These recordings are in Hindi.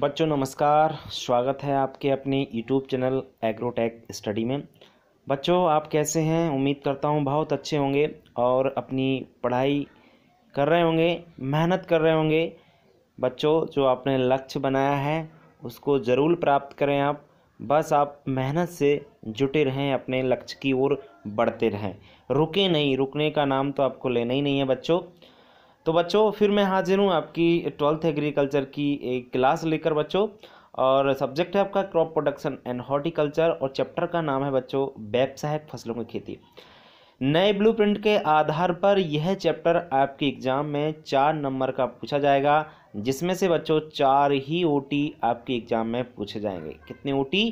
बच्चों नमस्कार स्वागत है आपके अपने यूट्यूब चैनल एग्रोटेक स्टडी में बच्चों आप कैसे हैं उम्मीद करता हूं बहुत अच्छे होंगे और अपनी पढ़ाई कर रहे होंगे मेहनत कर रहे होंगे बच्चों जो आपने लक्ष्य बनाया है उसको ज़रूर प्राप्त करें आप बस आप मेहनत से जुटे रहें अपने लक्ष्य की ओर बढ़ते रहें रुके नहीं रुकने का नाम तो आपको लेना ही नहीं है बच्चों तो बच्चों फिर मैं हाजिर हूँ आपकी ट्वेल्थ एग्रीकल्चर की एक क्लास लेकर बच्चों और सब्जेक्ट है आपका क्रॉप प्रोडक्शन एंड हॉर्टिकल्चर और चैप्टर का नाम है बच्चों व्यावसायिक फसलों की खेती नए ब्लूप्रिंट के आधार पर यह चैप्टर आपके एग्ज़ाम में चार नंबर का पूछा जाएगा जिसमें से बच्चों चार ही ओटी आपके एग्ज़ाम में पूछे जाएंगे कितने ओटी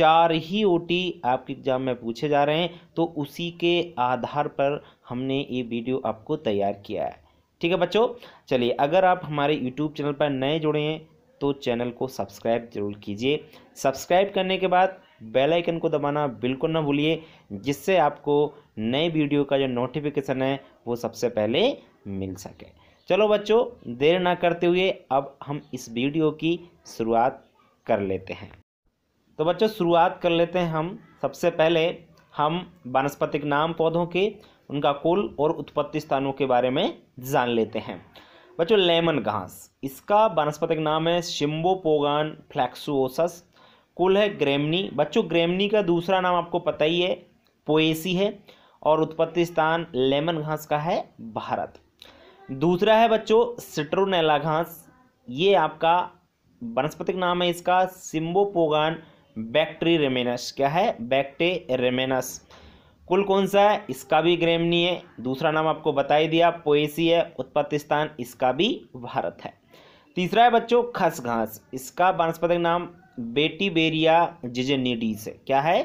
चार ही ओटी आपके एग्ज़ाम में पूछे जा रहे हैं तो उसी के आधार पर हमने ये वीडियो आपको तैयार किया है ठीक है बच्चों चलिए अगर आप हमारे यूट्यूब चैनल पर नए जुड़े हैं तो चैनल को सब्सक्राइब जरूर कीजिए सब्सक्राइब करने के बाद बेल आइकन को दबाना बिल्कुल ना भूलिए जिससे आपको नए वीडियो का जो नोटिफिकेशन है वो सबसे पहले मिल सके चलो बच्चों देर ना करते हुए अब हम इस वीडियो की शुरुआत कर लेते हैं तो बच्चों शुरुआत कर लेते हैं हम सबसे पहले हम वनस्पतिक नाम पौधों के उनका कुल और उत्पत्ति स्थानों के बारे में जान लेते हैं बच्चों लेमन घास इसका वनस्पतिक नाम है शिम्बोपोगान फ्लैक्सुओसस कुल है ग्रेमनी बच्चों ग्रेमनी का दूसरा नाम आपको पता ही है पोएसी है और उत्पत्ति स्थान लेमन घास का है भारत दूसरा है बच्चों सिट्रोनेला घास ये आपका वनस्पतिक नाम है इसका सिम्बोपोगान बैक्ट्री रेमेनस क्या है बैक्टे रेमेनस कुल कौन सा है इसका भी ग्रेमनी है दूसरा नाम आपको बता ही दिया पोएसी है उत्पत्ति स्थान इसका भी भारत है तीसरा है बच्चों खस घास इसका वनस्पतिक नाम बेटी बेरिया जिजेनेडीस है क्या है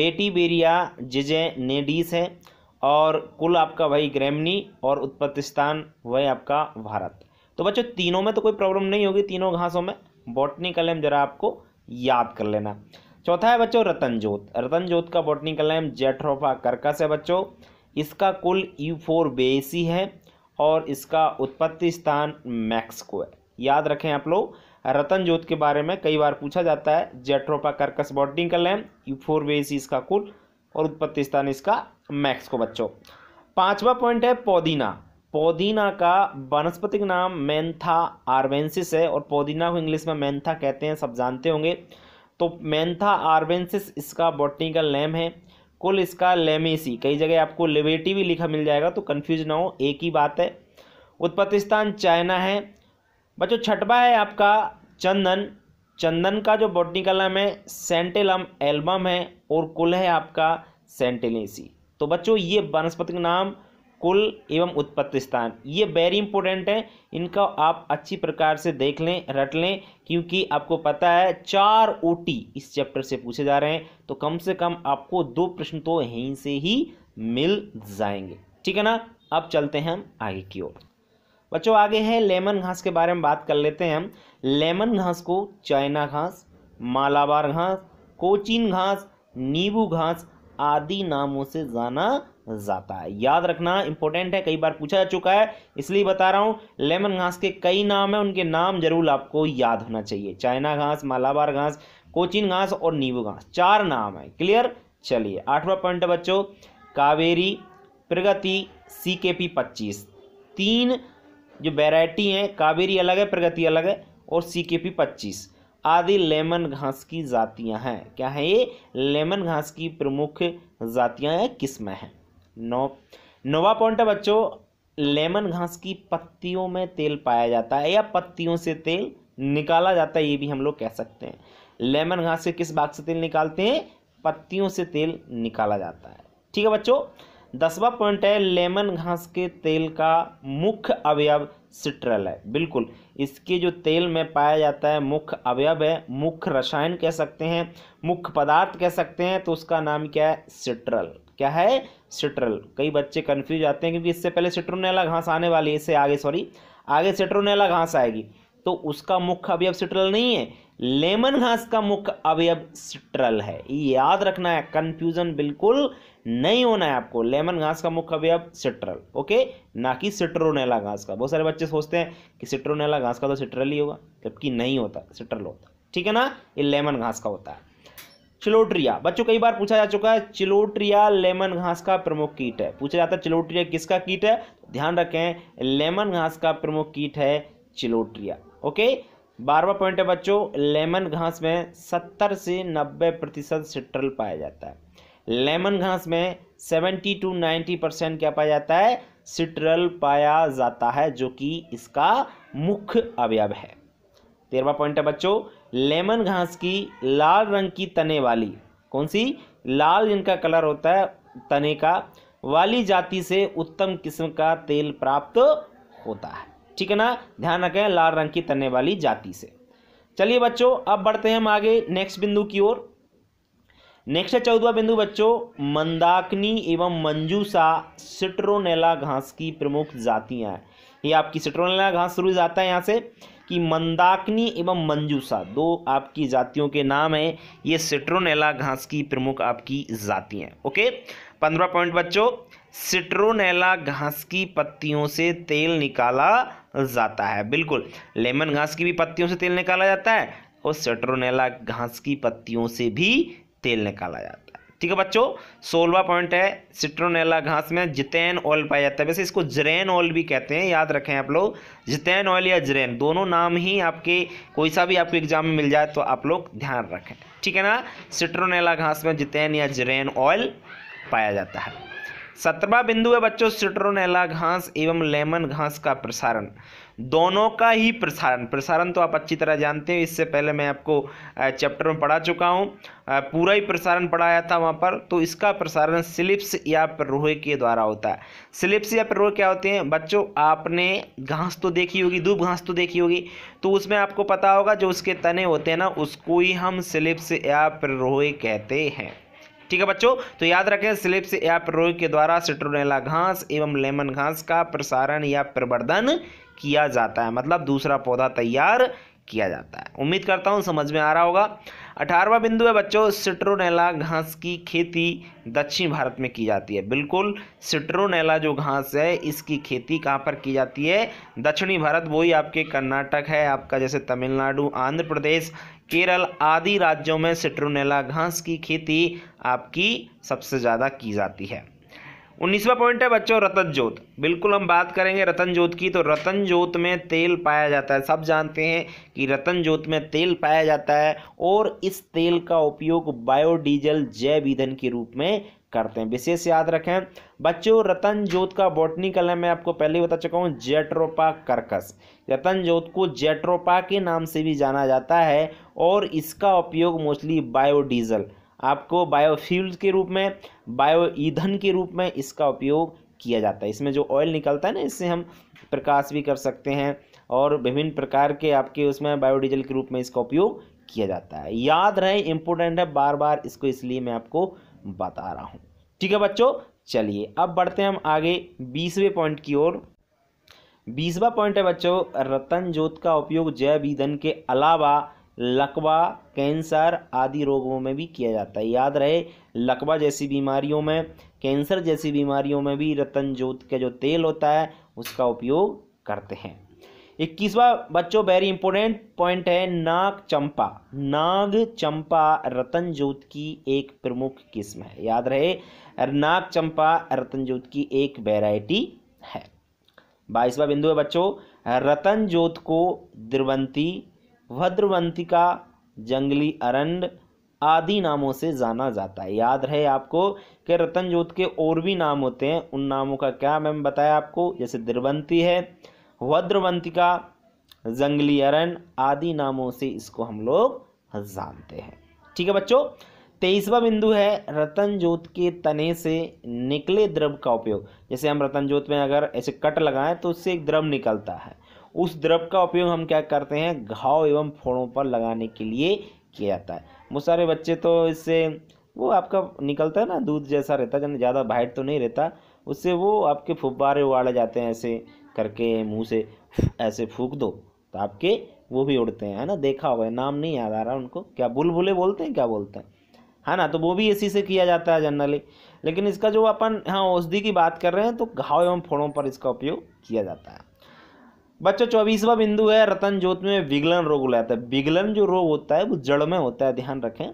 बेटी बेरिया जिजेनेडीस है और कुल आपका वही ग्रेमनी और उत्पत्ति स्थान वही आपका भारत तो बच्चों तीनों में तो कोई प्रॉब्लम नहीं होगी तीनों घासों में बॉटनी कलम जरा आपको याद कर लेना चौथा है बच्चों रतनजोत रतनजोत का बोटनिकल नेम जेट्रोफा कर्कस है बच्चों इसका कुल यू फोर बेसी है और इसका उत्पत्ति स्थान मैक्सिको है याद रखें आप लोग रतनजोत के बारे में कई बार पूछा जाता है jatropha curcas botanical name euphorbiaceae इसका कुल और उत्पत्ति स्थान इसका मैक्सिको बच्चों पांचवा पॉइंट है पौदीना पौदीना का वनस्पतिक नाम मैंथा आर्वेंसिस है और पौदीना को इंग्लिश में मैंथा कहते हैं सब जानते होंगे तो मैंथा आर्बेंसिस इसका बॉटनिकल नेम है कुल इसका लेमेसी कई जगह आपको लेवेटी भी लिखा मिल जाएगा तो कन्फ्यूज ना हो एक ही बात है उत्पत्ति स्थान चाइना है बच्चों छठवा है आपका चंदन चंदन का जो बॉटनिकल नाम है सेंटेलम एल्बम है और कुल है आपका सेंटेलेसी तो बच्चों ये वनस्पति का नाम कुल एवं उत्पत्ति स्थान ये वेरी इंपॉर्टेंट है इनका आप अच्छी प्रकार से देख लें रट लें क्योंकि आपको पता है चार ओटी इस चैप्टर से पूछे जा रहे हैं तो कम से कम आपको दो प्रश्न तो यहीं से ही मिल जाएंगे ठीक है ना अब चलते हैं हम आगे की ओर बच्चों आगे है लेमन घास के बारे में बात कर लेते हैं हम लेमन घास को चाइना घास मालाबार घास कोचिन घास नींबू घास आदि नामों से जाना जाता है याद रखना इंपॉर्टेंट है कई बार पूछा जा चुका है इसलिए बता रहा हूँ लेमन घास के कई नाम हैं उनके नाम जरूर आपको याद होना चाहिए चाइना घास मालाबार घास कोचिन घास और नींबू घास चार नाम है क्लियर चलिए आठवां पॉइंट है बच्चों कावेरी प्रगति सी के पी पच्चीस तीन जो वेराइटी हैं कावेरी अलग है प्रगति अलग है और सी के पी पच्चीस आदि लेमन घास की जातियां हैं क्या है ये लेमन घास की प्रमुख जातियां हैं किस्में हैं नौ नोवा पॉइंट है बच्चों लेमन घास की पत्तियों में तेल पाया जाता है या पत्तियों से तेल निकाला जाता है ये भी हम लोग कह सकते हैं लेमन घास के किस भाग से तेल निकालते हैं पत्तियों से तेल निकाला जाता है ठीक है बच्चों दसवा पॉइंट है लेमन घास के तेल का मुख्य अवयव सिट्रल है बिल्कुल इसके जो तेल में पाया जाता है मुख्य अवयव है मुख्य रसायन कह सकते हैं मुख्य पदार्थ कह सकते हैं तो उसका नाम क्या है सिट्रल क्या है सिट्रल कई बच्चे कन्फ्यूज आते हैं क्योंकि इससे पहले सिट्रोनेला घास आने वाली है इससे आगे सॉरी आगे सिट्रोनेला घास आएगी तो उसका मुख्य अवयव सिट्रल नहीं है लेमन घास का मुख्य अवयव सिट्रल है याद रखना है कन्फ्यूजन बिल्कुल नहीं होना है आपको लेमन घास का मुख्य अवयव सिट्रल ओके ना कि सिट्रोनेला घास का बहुत सारे बच्चे सोचते हैं कि सिट्रोनेला घास का तो सिट्रल ही होगा जबकि नहीं होता सिट्रल होता ठीक है ना ये लेमन घास का होता है चिलोट्रिया बच्चों कई बार पूछा जा चुका है चिलोट्रिया लेमन घास का प्रमुख कीट है पूछा जाता है चिलोट्रिया किसका कीट है तो ध्यान रखें लेमन घास का प्रमुख कीट है चिलोट्रिया ओके बारवा पॉइंट है बच्चों लेमन घास में सत्तर से नब्बे प्रतिशत सिट्रल पाया जाता है लेमन घास में सेवेंटी टू नाइन्टी परसेंट क्या पाया जाता है सिट्रल पाया जाता है जो कि इसका मुख्य अवयव है तेरवा पॉइंट है बच्चों लेमन घास की लाल रंग की तने वाली कौन सी लाल जिनका कलर होता है तने का वाली जाति से उत्तम किस्म का तेल प्राप्त होता है ठीक है ना ध्यान रखें लाल रंग की तने वाली जाति से चलिए बच्चों अब बढ़ते हैं हम आगे नेक्स्ट बिंदु की ओर नेक्स्ट है चौदवा बिंदु बच्चों मंदाकनी एवं मंजूसा सिट्रोनेला घास की प्रमुख जातियां हैं ये आपकी सिट्रोनेला घास शुरू जाता है यहाँ से कि मंदाकिनी एवं मंजूसा दो आपकी जातियों के नाम हैं ये सिट्रोनेला घास की प्रमुख आपकी जाति हैं ओके पंद्रह पॉइंट बच्चों सिट्रोनेला घास की पत्तियों से तेल निकाला जाता है बिल्कुल लेमन घास की भी पत्तियों से तेल निकाला जाता है और सिट्रोनेला घास की पत्तियों से भी तेल निकाला जाता है ठीक है बच्चों सोलवा पॉइंट है सिट्रोनेला घास में जितैन ऑयल पाया जाता है वैसे इसको जरैन ऑयल भी कहते हैं याद रखें आप लोग जितैन ऑयल या जरैन दोनों नाम ही आपके कोई सा भी आपको एग्जाम में मिल जाए तो आप लोग ध्यान रखें ठीक है ना सिट्रोनेला घास में जितैन या जरैन ऑयल पाया जाता है सत्रवा बिंदु है बच्चों सिट्रोनेला घास एवं लेमन घास का प्रसारण दोनों का ही प्रसारण प्रसारण तो आप अच्छी तरह जानते हैं इससे पहले मैं आपको चैप्टर में पढ़ा चुका हूँ पूरा ही प्रसारण पढ़ाया था वहाँ पर तो इसका प्रसारण स्लिप्स या प्ररोह के द्वारा होता है स्लिप्स या प्ररोह क्या होते हैं बच्चों आपने घास तो देखी होगी दूब घास तो देखी होगी तो उसमें आपको पता होगा जो उसके तने होते हैं ना उसको ही हम स्लिप्स या प्ररोह कहते हैं ठीक है बच्चों तो याद रखें स्लिप्स या प्ररोह के द्वारा सिट्रोनेला घास एवं लेमन घास का प्रसारण या प्रवर्धन किया जाता है मतलब दूसरा पौधा तैयार किया जाता है उम्मीद करता हूँ समझ में आ रहा होगा अठारहवा बिंदु है बच्चों सिट्रोनेला घास की खेती दक्षिण भारत में की जाती है बिल्कुल सिट्रोनेला जो घास है इसकी खेती कहाँ पर की जाती है दक्षिणी भारत वही आपके कर्नाटक है आपका जैसे तमिलनाडु आंध्र प्रदेश केरल आदि राज्यों में सिट्रोनेला घास की खेती आपकी सबसे ज़्यादा की जाती है उन्नीसवा पॉइंट है बच्चों रतन जोत बिल्कुल हम बात करेंगे रतन जोत की तो रतन जोत में तेल पाया जाता है सब जानते हैं कि रतन जोत में तेल पाया जाता है और इस तेल का उपयोग बायोडीजल जैव ईंधन के रूप में करते हैं विशेष याद रखें बच्चों रतन जोत का बॉटनिकल है मैं आपको पहले ही बता चुका हूँ जेट्रोपा कर्कस रतन जोत को जेट्रोपा के नाम से भी जाना जाता है और इसका उपयोग मोस्टली बायोडीजल आपको बायोफ्यूल के रूप में बायो ईंधन के रूप में इसका उपयोग किया जाता है इसमें जो ऑयल निकलता है ना इससे हम प्रकाश भी कर सकते हैं और विभिन्न प्रकार के आपके उसमें बायोडीजल के रूप में इसका उपयोग किया जाता है याद रहे इम्पोर्टेंट है बार बार इसको इसलिए मैं आपको बता रहा हूँ ठीक है बच्चों चलिए अब बढ़ते हैं हम आगे बीसवें पॉइंट की ओर बीसवा पॉइंट है बच्चों रतन ज्योत का उपयोग जैव ईंधन के अलावा लकवा कैंसर आदि रोगों में भी किया जाता है याद रहे लकवा जैसी बीमारियों में कैंसर जैसी बीमारियों में भी रतन जोत का जो तेल होता है उसका उपयोग करते हैं इक्कीसवा बच्चों वेरी इंपॉर्टेंट पॉइंट है नाग चंपा नाग चंपा रतन जोत की एक प्रमुख किस्म है याद रहे नाग चंपा रतन जोत की एक वेराइटी है बाईसवा बिंदु है बच्चों रतन जोत को द्रवंती भद्रवंतिका जंगली अरंड आदि नामों से जाना जाता है याद रहे आपको कि रतन जोत के और भी नाम होते हैं उन नामों का क्या मैम बताया आपको जैसे द्रवंती है वद्रवंतिका जंगली अरण आदि नामों से इसको हम लोग जानते हैं ठीक है बच्चों तेईसवा बिंदु है रतन जोत के तने से निकले द्रव का उपयोग जैसे हम रतन जोत में अगर ऐसे कट लगाएं तो उससे एक द्रव निकलता है उस द्रव का उपयोग हम क्या करते हैं घाव एवं फोड़ों पर लगाने के लिए किया जाता है बहुत सारे बच्चे तो इससे वो आपका निकलता है ना दूध जैसा रहता है ज़्यादा बाइट तो नहीं रहता उससे वो आपके फुब्बारे उड़ाले जाते हैं ऐसे करके मुँह से ऐसे फूक दो तो आपके वो भी उड़ते हैं है ना देखा होगा नाम नहीं याद आ रहा उनको क्या बुलबुले बोलते हैं क्या बोलते हैं है हाँ ना तो वो भी इसी से किया जाता है जनरली लेकिन इसका जो अपन हाँ औषधि की बात कर रहे हैं तो घाव एवं फोड़ों पर इसका उपयोग किया जाता है बच्चों चौबीसवा बिंदु है रतन जोत में विगलन रोग बुलाता है विगलन जो रोग होता है वो जड़ में होता है ध्यान रखें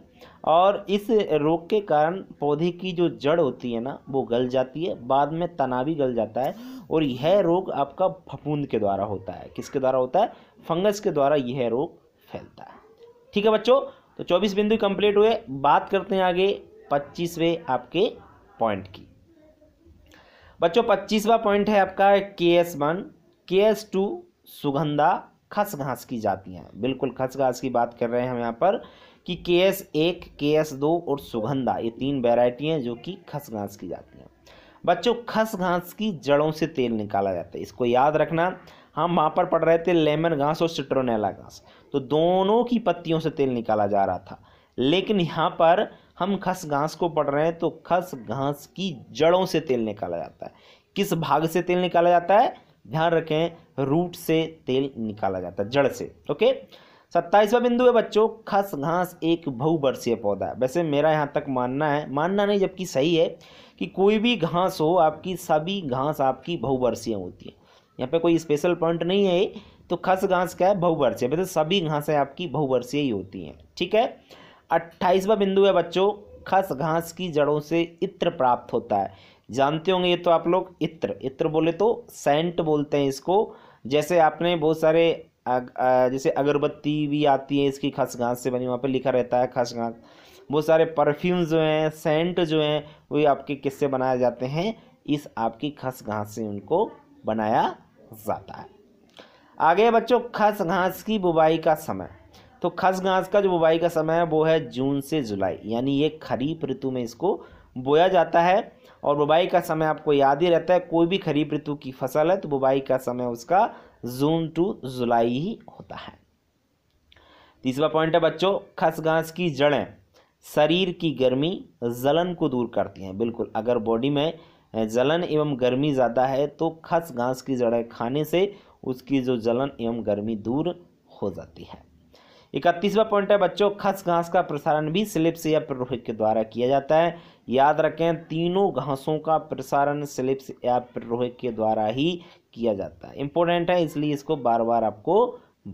और इस रोग के कारण पौधे की जो जड़ होती है ना वो गल जाती है बाद में तना भी गल जाता है और यह रोग आपका फफूंद के द्वारा होता है किसके द्वारा होता है फंगस के द्वारा यह रोग फैलता है ठीक है बच्चों तो चौबीस बिंदु कंप्लीट हुए बात करते हैं आगे पच्चीसवें आपके पॉइंट की बच्चों पच्चीसवा पॉइंट है आपका K S one K S two Sugandha खसघास की जाती हैं बिल्कुल खसघास की बात कर रहे हैं हम यहाँ पर कि के एस एक के एस दो और सुगंधा ये तीन वेराइटी हैं जो कि खसघास की जाती हैं बच्चों खसघास की जड़ों से तेल निकाला जाता है इसको याद रखना हम वहाँ पर पढ़ रहे थे लेमन घास और सिट्रोनेला घास तो दोनों की पत्तियों से तेल निकाला जा रहा था लेकिन यहाँ पर हम खस घास को पढ़ रहे हैं तो खस घास की जड़ों से तेल निकाला जाता है किस भाग से तेल निकाला जाता है ध्यान रखें रूट से तेल निकाला जाता है जड़ से ओके सत्ताईसवा बिंदु है बच्चों खस घास एक बहुवर्षीय पौधा है वैसे मेरा यहाँ तक मानना है मानना नहीं जबकि सही है कि कोई भी घास हो आपकी सभी घास आपकी बहुवर्षीय होती है यहाँ पे कोई स्पेशल पॉइंट नहीं है तो खस घास क्या है बहुवर्षीय वैसे सभी घासें आपकी बहुवर्षीय ही होती हैं ठीक है अट्ठाईसवा बिंदु है बच्चों खस घास की जड़ों से इत्र प्राप्त होता है जानते होंगे ये तो आप लोग इत्र इत्र बोले तो सेंट बोलते हैं इसको जैसे आपने बहुत सारे अग, जैसे अगरबत्ती भी आती है इसकी खसघास से बनी वहाँ पे लिखा रहता है खसघास बहुत सारे परफ्यूम जो हैं सेंट जो हैं वो आपके किससे बनाए जाते हैं इस आपकी खसघास से उनको बनाया जाता है आगे बच्चों घास की बुबाई का समय तो खसघास का जो बुबाई का समय है वो है जून से जुलाई यानी ये खरीफ ऋतु में इसको बोया जाता है और बुबाई का समय आपको याद ही रहता है कोई भी खरीफ ऋतु की फसल है तो बुबाई का समय उसका जून टू जुलाई ही होता है तीसरा पॉइंट है बच्चों खस घास की जड़ें शरीर की गर्मी जलन को दूर करती हैं बिल्कुल अगर बॉडी में जलन एवं गर्मी ज़्यादा है तो खस घास की जड़ें खाने से उसकी जो जलन एवं गर्मी दूर हो जाती है इकतीसवा पॉइंट है बच्चों खस घास का प्रसारण भी स्लिप्स या प्ररोहित के द्वारा किया जाता है याद रखें तीनों घासों का प्रसारण स्लिप्स या प्ररोहित के द्वारा ही किया जाता है इंपॉर्टेंट है इसलिए इसको बार बार आपको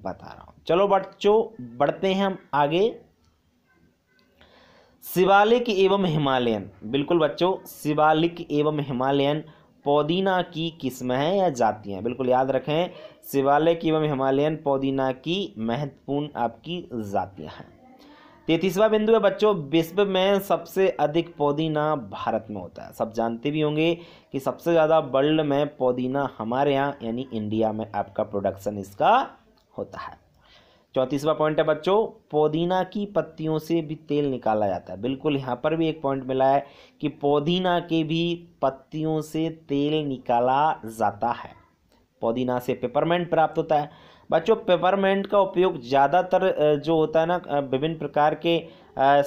बता रहा हूँ चलो बच्चों बढ़ते हैं हम आगे शिवालिक एवं हिमालयन बिल्कुल बच्चों शिवालिक एवं हिमालयन पौदीना की किस्म है या जाति है बिल्कुल याद रखें शिवालय की एवं हिमालयन पौदीना की महत्वपूर्ण आपकी जातियाँ हैं तैतीसवा बिंदु है बच्चों विश्व में सबसे अधिक पौदीना भारत में होता है सब जानते भी होंगे कि सबसे ज़्यादा वर्ल्ड में पौदीना हमारे यहाँ यानी इंडिया में आपका प्रोडक्शन इसका होता है चौंतीसवा पॉइंट है बच्चों पौदीना की पत्तियों से भी तेल निकाला जाता है बिल्कुल यहाँ पर भी एक पॉइंट मिला है कि पौदीना के भी पत्तियों से तेल निकाला जाता है पुदीना से पेपरमेंट प्राप्त होता है बच्चों पेपरमेंट का उपयोग ज़्यादातर जो होता है ना विभिन्न प्रकार के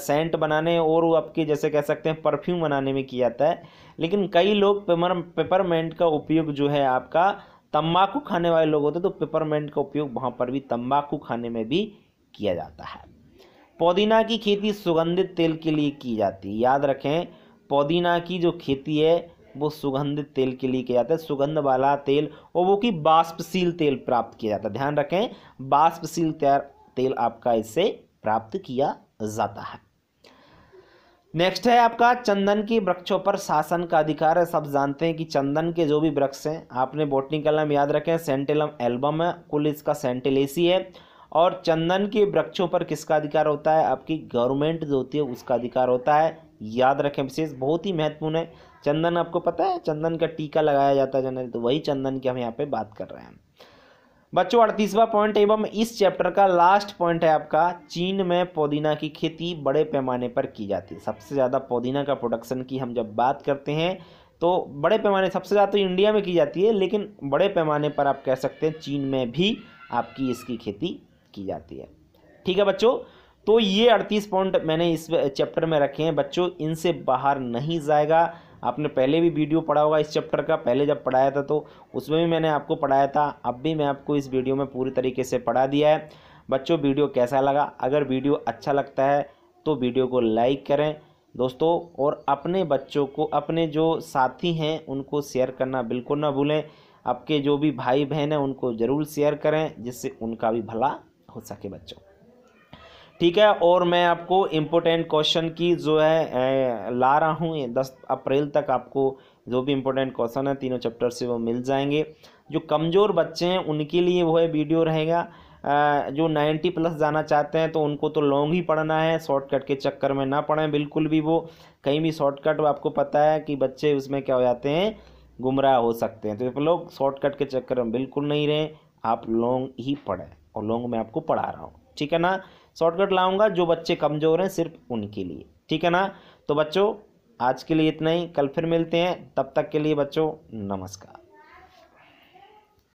सेंट बनाने और वो आपके जैसे कह सकते हैं परफ्यूम बनाने में किया जाता है लेकिन कई लोग पेपर पेपरमेंट का उपयोग जो है आपका तम्बाकू खाने वाले लोग होते हैं तो पेपरमेंट का उपयोग वहाँ पर भी तम्बाकू खाने में भी किया जाता है पुदीना की खेती सुगंधित तेल के लिए की जाती है याद रखें पुदीना की जो खेती है वो सुगंधित तेल के लिए किया जाता है सुगंध वाला तेल और वो कि बाष्पशील तेल प्राप्त किया जाता है ध्यान रखें बाष्पशील तेल आपका इससे प्राप्त किया जाता है नेक्स्ट है आपका चंदन के वृक्षों पर शासन का अधिकार है सब जानते हैं कि चंदन के जो भी वृक्ष हैं आपने बोटनिकल नाम याद रखें सेंटेलम एल्बम है कुल इसका सेंटेलेसी है और चंदन के वृक्षों पर किसका अधिकार होता है आपकी गवर्नमेंट जो होती है उसका अधिकार होता है याद रखें विशेष बहुत ही महत्वपूर्ण है चंदन आपको पता है चंदन का टीका लगाया जाता है जनरली तो वही चंदन की हम यहाँ पे बात कर रहे हैं बच्चों अड़तीसवा पॉइंट एवं इस चैप्टर का लास्ट पॉइंट है आपका चीन में पुदीना की खेती बड़े पैमाने पर की जाती है सबसे ज़्यादा पुदीना का प्रोडक्शन की हम जब बात करते हैं तो बड़े पैमाने सबसे ज़्यादा तो इंडिया में की जाती है लेकिन बड़े पैमाने पर आप कह सकते हैं चीन में भी आपकी इसकी खेती की जाती है ठीक है बच्चों तो ये अड़तीस पॉइंट मैंने इस चैप्टर में रखे हैं बच्चों इनसे बाहर नहीं जाएगा आपने पहले भी वीडियो पढ़ा होगा इस चैप्टर का पहले जब पढ़ाया था तो उसमें भी मैंने आपको पढ़ाया था अब भी मैं आपको इस वीडियो में पूरी तरीके से पढ़ा दिया है बच्चों वीडियो कैसा लगा अगर वीडियो अच्छा लगता है तो वीडियो को लाइक करें दोस्तों और अपने बच्चों को अपने जो साथी हैं उनको शेयर करना बिल्कुल ना भूलें आपके जो भी भाई बहन हैं उनको ज़रूर शेयर करें जिससे उनका भी भला हो सके बच्चों ठीक है और मैं आपको इम्पोर्टेंट क्वेश्चन की जो है ला रहा हूँ दस अप्रैल तक आपको जो भी इम्पोर्टेंट क्वेश्चन है तीनों चैप्टर से वो मिल जाएंगे जो कमज़ोर बच्चे हैं उनके लिए वो है वीडियो रहेगा जो नाइन्टी प्लस जाना चाहते हैं तो उनको तो लॉन्ग ही पढ़ना है शॉर्टकट के चक्कर में ना पढ़ें बिल्कुल भी वो कहीं भी शॉर्टकट आपको पता है कि बच्चे उसमें क्या हो जाते हैं गुमराह हो सकते हैं तो लोग शॉर्टकट के चक्कर में बिल्कुल नहीं रहें आप लॉन्ग ही पढ़ें और लॉन्ग में आपको पढ़ा रहा हूँ ठीक है ना शॉर्टकट लाऊंगा जो बच्चे कमज़ोर हैं सिर्फ उनके लिए ठीक है ना तो बच्चों आज के लिए इतना ही कल फिर मिलते हैं तब तक के लिए बच्चों नमस्कार